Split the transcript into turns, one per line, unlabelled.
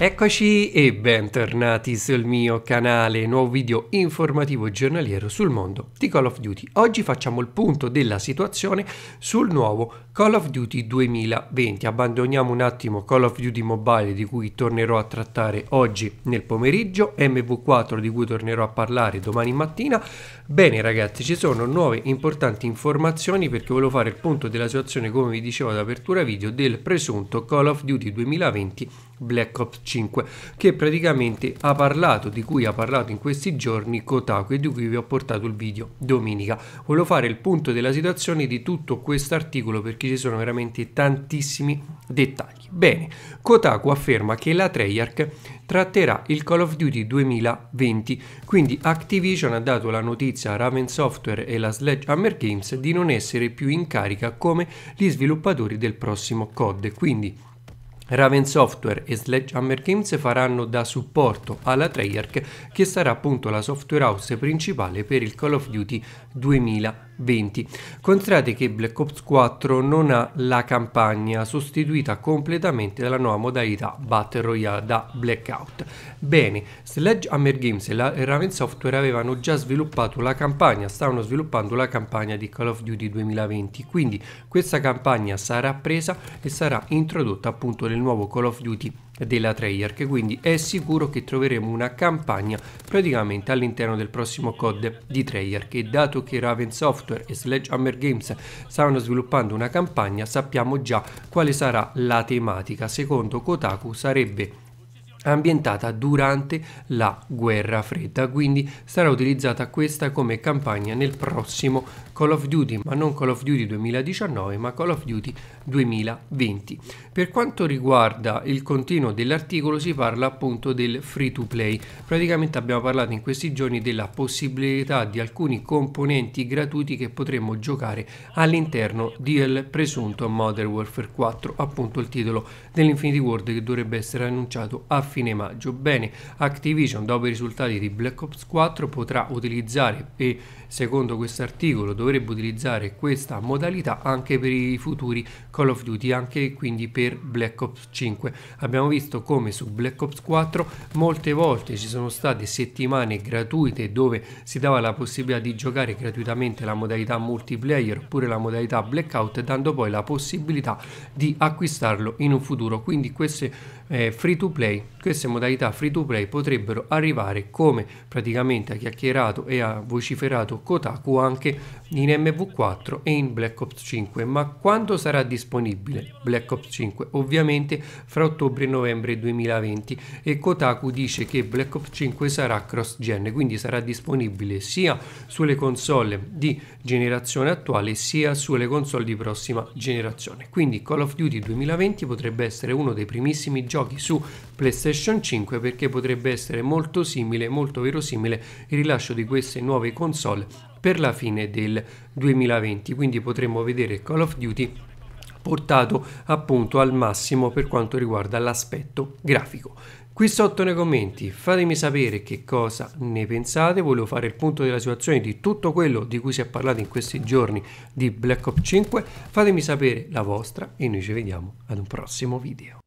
Eccoci e bentornati sul mio canale, nuovo video informativo giornaliero sul mondo di Call of Duty. Oggi facciamo il punto della situazione sul nuovo Call of Duty 2020. Abbandoniamo un attimo Call of Duty Mobile di cui tornerò a trattare oggi nel pomeriggio, MV4 di cui tornerò a parlare domani mattina. Bene ragazzi, ci sono nuove importanti informazioni perché volevo fare il punto della situazione come vi dicevo ad apertura video del presunto Call of Duty 2020 Black Ops 5 che praticamente ha parlato di cui ha parlato in questi giorni Kotaku e di cui vi ho portato il video domenica. Volevo fare il punto della situazione di tutto questo articolo perché ci sono veramente tantissimi dettagli. Bene, Kotaku afferma che la Treyarch tratterà il Call of Duty 2020, quindi Activision ha dato la notizia a Raven Software e la Sledgehammer Games di non essere più in carica come gli sviluppatori del prossimo COD, quindi Raven Software e Sledgehammer Games faranno da supporto alla Treyarch che sarà appunto la software house principale per il Call of Duty 2020. 20. Considerate che Black Ops 4 non ha la campagna sostituita completamente dalla nuova modalità Battle Royale da Blackout. Bene, Sledgehammer Games e la Raven Software avevano già sviluppato la campagna, stavano sviluppando la campagna di Call of Duty 2020, quindi questa campagna sarà presa e sarà introdotta appunto nel nuovo Call of Duty della Treyarch quindi è sicuro che troveremo una campagna praticamente all'interno del prossimo code di Treyarch e dato che Raven Software e Sledgehammer Games stanno sviluppando una campagna sappiamo già quale sarà la tematica secondo Kotaku sarebbe ambientata durante la guerra fredda, quindi sarà utilizzata questa come campagna nel prossimo Call of Duty, ma non Call of Duty 2019, ma Call of Duty 2020. Per quanto riguarda il continuo dell'articolo si parla appunto del free to play, praticamente abbiamo parlato in questi giorni della possibilità di alcuni componenti gratuiti che potremmo giocare all'interno del presunto Modern Warfare 4, appunto il titolo dell'Infinity World che dovrebbe essere annunciato a fine maggio. Bene, Activision dopo i risultati di Black Ops 4 potrà utilizzare e secondo questo articolo dovrebbe utilizzare questa modalità anche per i futuri Call of Duty, anche quindi per Black Ops 5. Abbiamo visto come su Black Ops 4 molte volte ci sono state settimane gratuite dove si dava la possibilità di giocare gratuitamente la modalità multiplayer oppure la modalità blackout dando poi la possibilità di acquistarlo in un futuro. Quindi queste eh, free to play, queste modalità free to play potrebbero arrivare come praticamente ha chiacchierato e ha vociferato Kotaku anche in MV4 e in Black Ops 5, ma quando sarà disponibile Black Ops 5? Ovviamente fra ottobre e novembre 2020 e Kotaku dice che Black Ops 5 sarà cross gen, quindi sarà disponibile sia sulle console di generazione attuale sia sulle console di prossima generazione. Quindi Call of Duty 2020 potrebbe essere uno dei primissimi giochi giochi su PlayStation 5 perché potrebbe essere molto simile, molto verosimile il rilascio di queste nuove console per la fine del 2020, quindi potremmo vedere Call of Duty portato appunto al massimo per quanto riguarda l'aspetto grafico. Qui sotto nei commenti fatemi sapere che cosa ne pensate, volevo fare il punto della situazione di tutto quello di cui si è parlato in questi giorni di Black Ops 5, fatemi sapere la vostra e noi ci vediamo ad un prossimo video.